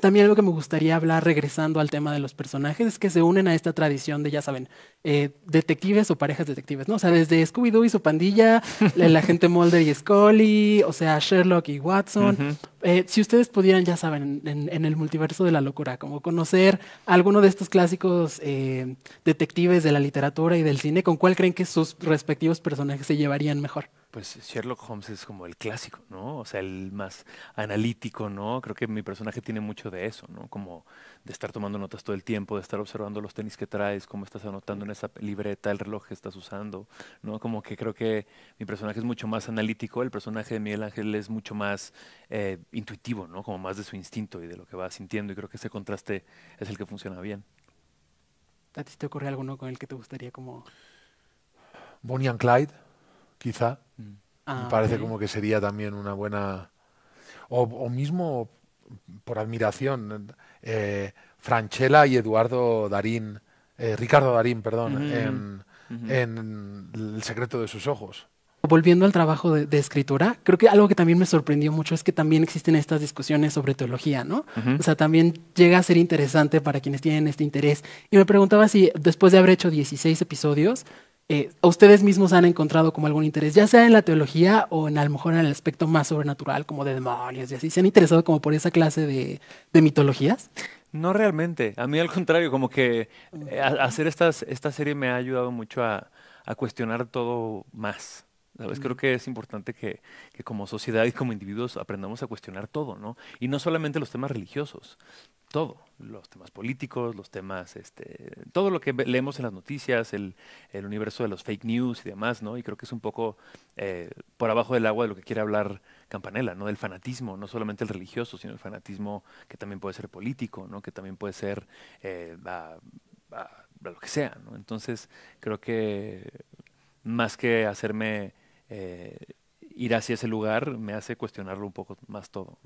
También algo que me gustaría hablar, regresando al tema de los personajes, es que se unen a esta tradición de, ya saben, eh, detectives o parejas detectives, ¿no? O sea, desde Scooby-Doo y su pandilla, la gente Mulder y Scully, o sea, Sherlock y Watson. Eh, si ustedes pudieran, ya saben, en, el multiverso de la locura, como conocer alguno de estos clásicos eh, detectives de la literatura y del cine, ¿con cuál creen que sus respectivos personajes se llevarían mejor? pues Sherlock Holmes es como el clásico, ¿no? O sea, el más analítico, ¿no? Creo que mi personaje tiene mucho de eso, ¿no? Como de estar tomando notas todo el tiempo, de estar observando los tenis que traes, cómo estás anotando en esa libreta, el reloj que estás usando, ¿no? Como que creo que mi personaje es mucho más analítico, el personaje de Miguel Ángel es mucho más eh, intuitivo, ¿no? Como más de su instinto y de lo que va sintiendo, y creo que ese contraste es el que funciona bien. ¿A te ocurre alguno con el que te gustaría como...? Bonnie Clyde, quizá Ah, me parece como que sería también una buena... O, mismo, por admiración, eh, Franchella y Eduardo Darín, eh, Ricardo Darín, perdón, en, en El secreto de sus ojos. Volviendo al trabajo de, escritura, creo que algo que también me sorprendió mucho es que también existen estas discusiones sobre teología, ¿no? O sea, también llega a ser interesante para quienes tienen este interés. Y me preguntaba si después de haber hecho 16 episodios, eh, ustedes mismos han encontrado como algún interés, ya sea en la teología o en a lo mejor en el aspecto más sobrenatural, como de demonios y así. ¿Se han interesado como por esa clase de, mitologías? No realmente, a mí al contrario, como que eh, hacer esta serie me ha ayudado mucho a, cuestionar todo más. Creo que es importante que, que, como sociedad y como individuos aprendamos a cuestionar todo, ¿no? Y no solamente los temas religiosos, todo, los temas políticos, los temas, este, todo lo que leemos en las noticias, el, universo de los fake news y demás, ¿no? Y creo que es un poco eh, por abajo del agua de lo que quiere hablar Campanella, ¿no? Del fanatismo, no solamente el religioso, sino el fanatismo que también puede ser político, ¿no? Que también puede ser eh, a, lo que sea, ¿no? Entonces, creo que más que hacerme eh, ir hacia ese lugar, me hace cuestionarlo un poco más todo.